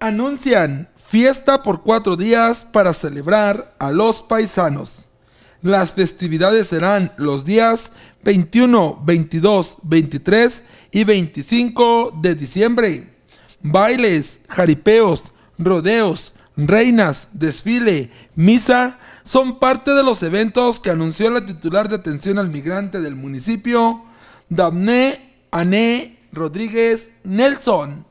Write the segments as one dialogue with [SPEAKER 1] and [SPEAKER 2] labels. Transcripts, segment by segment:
[SPEAKER 1] Anuncian fiesta por cuatro días para celebrar a los paisanos. Las festividades serán los días 21, 22, 23 y 25 de diciembre. Bailes, jaripeos, rodeos, reinas, desfile, misa, son parte de los eventos que anunció la titular de atención al migrante del municipio, Daphne Ané Rodríguez Nelson.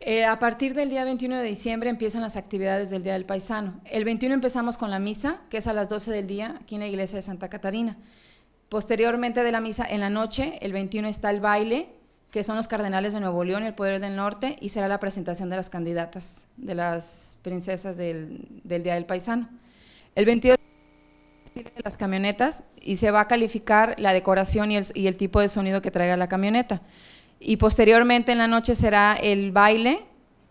[SPEAKER 2] Eh, a partir del día 21 de diciembre empiezan las actividades del Día del Paisano. El 21 empezamos con la misa, que es a las 12 del día, aquí en la iglesia de Santa Catarina. Posteriormente de la misa, en la noche, el 21 está el baile, que son los cardenales de Nuevo León, y el Poder del Norte, y será la presentación de las candidatas, de las princesas del, Día del Paisano. El 22 de las camionetas y se va a calificar la decoración y el tipo de sonido que traiga la camioneta. Y posteriormente en la noche será el baile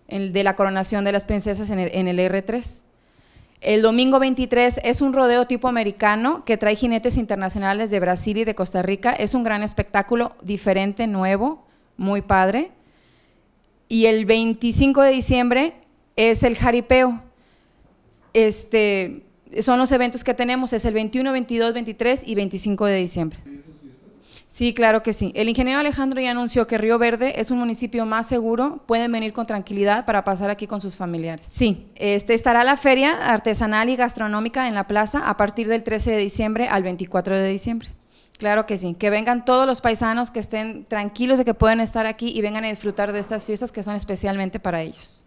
[SPEAKER 2] de la coronación de las princesas en el, R3. El domingo 23 es un rodeo tipo americano que trae jinetes internacionales de Brasil y de Costa Rica. Es un gran espectáculo, diferente, nuevo, muy padre. Y el 25 de diciembre es el jaripeo. Este, son los eventos que tenemos, es el 21, 22, 23 y 25 de diciembre. Sí, claro que sí. El ingeniero Alejandro ya anunció que Río Verde es un municipio más seguro, pueden venir con tranquilidad para pasar aquí con sus familiares. Sí, este, estará la feria artesanal y gastronómica en la plaza a partir del 13 de diciembre al 24 de diciembre. Claro que sí, que vengan todos los paisanos que estén tranquilos de que pueden estar aquí y vengan a disfrutar de estas fiestas que son especialmente para ellos.